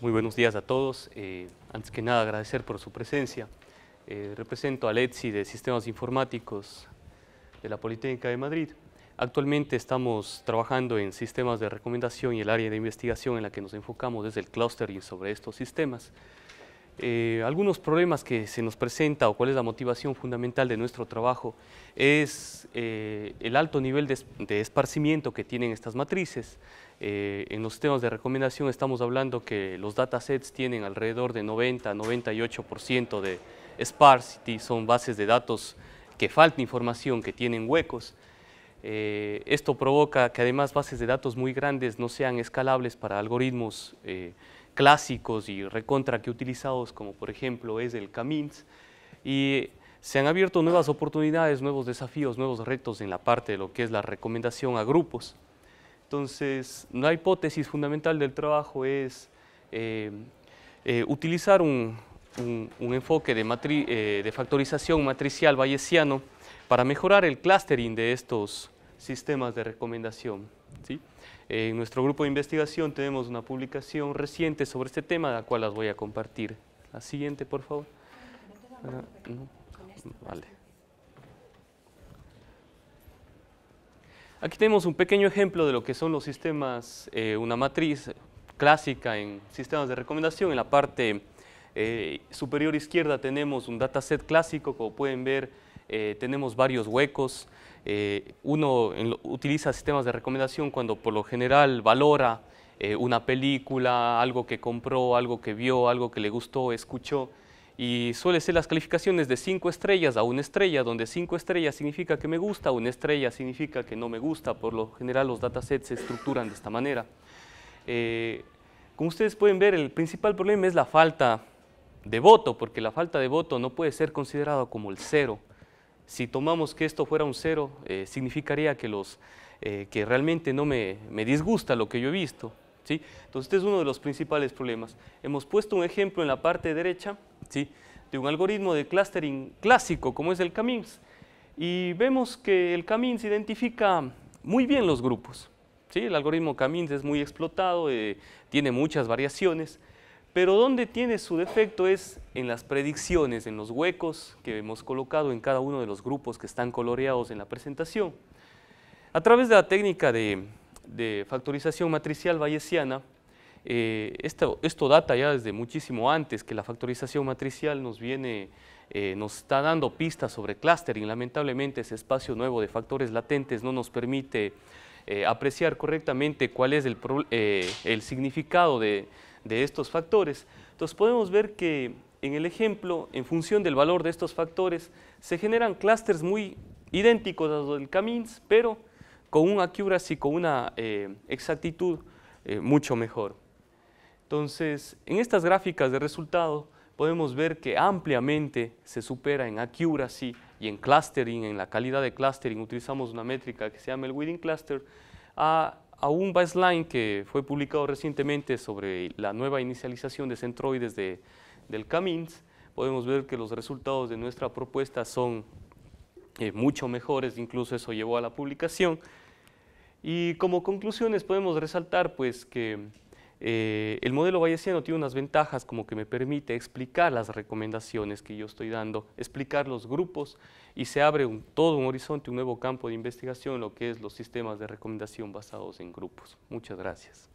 Muy buenos días a todos. Eh, antes que nada, agradecer por su presencia. Eh, represento a ETSI de Sistemas Informáticos de la Politécnica de Madrid. Actualmente estamos trabajando en sistemas de recomendación y el área de investigación en la que nos enfocamos desde el clustering sobre estos sistemas. Eh, algunos problemas que se nos presenta o cuál es la motivación fundamental de nuestro trabajo es eh, el alto nivel de, esparcimiento que tienen estas matrices. Eh, en los temas de recomendación estamos hablando que los datasets tienen alrededor de 90-98% de sparsity, son bases de datos que faltan información, que tienen huecos. esto provoca que además bases de datos muy grandes no sean escalables para algoritmos eh, clásicos y recontra que utilizados, como por ejemplo es el Camins, y se han abierto nuevas oportunidades, nuevos desafíos, nuevos retos en la parte de lo que es la recomendación a grupos. Entonces, la hipótesis fundamental del trabajo es eh, eh, utilizar un, enfoque de, eh, de factorización matricial bayesiano para mejorar el clustering de estos sistemas de recomendación. ¿sí? En nuestro grupo de investigación tenemos una publicación reciente sobre este tema, la cual las voy a compartir. La siguiente, por favor. Ah, Aquí tenemos un pequeño ejemplo de lo que son los sistemas, eh, una matriz clásica en sistemas de recomendación. En la parte eh, superior izquierda tenemos un dataset clásico, como pueden ver, eh, tenemos varios huecos. Eh, uno utiliza sistemas de recomendación cuando por lo general valora eh, una película, algo que compró, algo que vio, algo que le gustó, escuchó. Y suele ser las calificaciones de cinco estrellas a una estrella, donde cinco estrellas significa que me gusta, una estrella significa que no me gusta. Por lo general los datasets se estructuran de esta manera. como ustedes pueden ver, el principal problema es la falta de voto, porque la falta de voto no puede ser considerado como el cero. Si tomamos que esto fuera un cero, eh, significaría que, los, eh, que realmente no me, me, disgusta lo que yo he visto. ¿sí? Entonces, este es uno de los principales problemas. Hemos puesto un ejemplo en la parte derecha ¿sí? de un algoritmo de clustering clásico, como es el Camins, y vemos que el Camins identifica muy bien los grupos. ¿sí? El algoritmo Camins es muy explotado, eh, tiene muchas variaciones, pero donde tiene su defecto es en las predicciones, en los huecos que hemos colocado en cada uno de los grupos que están coloreados en la presentación. A través de la técnica de, factorización matricial bayesiana, eh, esto, data ya desde muchísimo antes que la factorización matricial nos viene, eh, nos está dando pistas sobre clustering. Lamentablemente ese espacio nuevo de factores latentes no nos permite eh, apreciar correctamente cuál es el, eh, significado de, estos factores, entonces podemos ver que en el ejemplo, en función del valor de estos factores, se generan clústeres muy idénticos a los del Camins, pero con un accuracy, con una eh, exactitud mucho mejor. Entonces, en estas gráficas de resultado podemos ver que ampliamente se supera en accuracy y en clustering, en la calidad de clustering, utilizamos una métrica que se llama el Within Cluster, a, a un baseline que fue publicado recientemente sobre la nueva inicialización de centroides de, del Camins, podemos ver que los resultados de nuestra propuesta son eh, mucho mejores, incluso eso llevó a la publicación. Y como conclusiones podemos resaltar pues que eh, el modelo bayesiano tiene unas ventajas como que me permite explicar las recomendaciones que yo estoy dando, explicar los grupos y se abre un, todo un horizonte, un nuevo campo de investigación, lo que es los sistemas de recomendación basados en grupos. Muchas gracias.